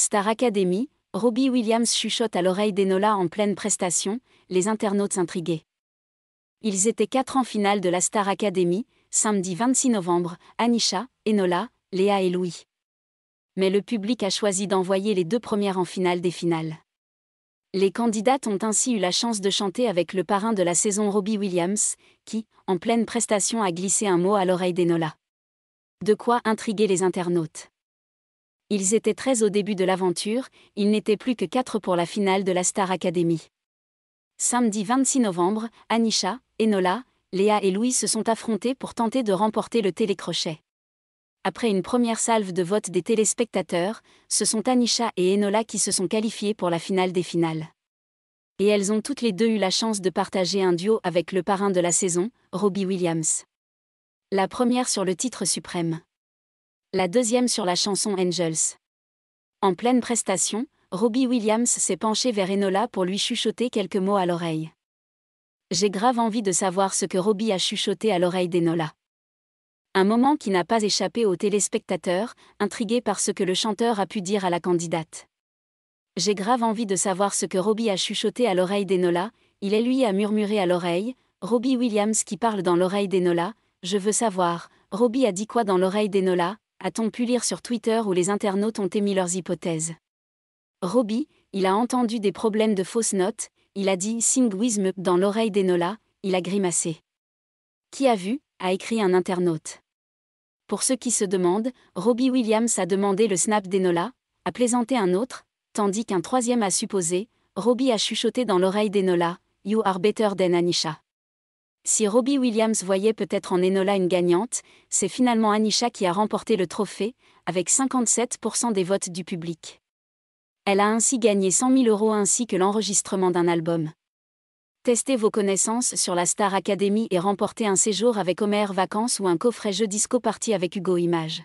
Star Academy, Robbie Williams chuchote à l'oreille d'Enola en pleine prestation, les internautes intrigués. Ils étaient quatre en finale de la Star Academy, samedi 26 novembre, Anisha, Enola, Léa et Louis. Mais le public a choisi d'envoyer les deux premières en finale des finales. Les candidates ont ainsi eu la chance de chanter avec le parrain de la saison Robbie Williams, qui, en pleine prestation, a glissé un mot à l'oreille d'Enola. De quoi intriguer les internautes. Ils étaient 13 au début de l'aventure, ils n'étaient plus que 4 pour la finale de la Star Academy. Samedi 26 novembre, Anisha, Enola, Léa et Louis se sont affrontés pour tenter de remporter le télécrochet. Après une première salve de vote des téléspectateurs, ce sont Anisha et Enola qui se sont qualifiées pour la finale des finales. Et elles ont toutes les deux eu la chance de partager un duo avec le parrain de la saison, Robbie Williams. La première sur le titre suprême la deuxième sur la chanson Angels. En pleine prestation, Robbie Williams s'est penché vers Enola pour lui chuchoter quelques mots à l'oreille. J'ai grave envie de savoir ce que Robbie a chuchoté à l'oreille d'Enola. Un moment qui n'a pas échappé aux téléspectateurs, intrigués par ce que le chanteur a pu dire à la candidate. J'ai grave envie de savoir ce que Robbie a chuchoté à l'oreille d'Enola, il est lui à murmurer à l'oreille, Robbie Williams qui parle dans l'oreille d'Enola, je veux savoir, Robbie a dit quoi dans l'oreille d'Enola, a-t-on pu lire sur Twitter où les internautes ont émis leurs hypothèses. Robbie, il a entendu des problèmes de fausses notes, il a dit Sing dans l'oreille d'Enola, il a grimacé. Qui a vu a écrit un internaute. Pour ceux qui se demandent, Robbie Williams a demandé le snap d'Enola, a plaisanté un autre, tandis qu'un troisième a supposé, Robbie a chuchoté dans l'oreille d'Enola, You are better than Anisha. Si Robbie Williams voyait peut-être en Enola une gagnante, c'est finalement Anisha qui a remporté le trophée, avec 57% des votes du public. Elle a ainsi gagné 100 000 euros ainsi que l'enregistrement d'un album. Testez vos connaissances sur la Star Academy et remportez un séjour avec Homer Vacances ou un coffret jeu disco parti avec Hugo Image.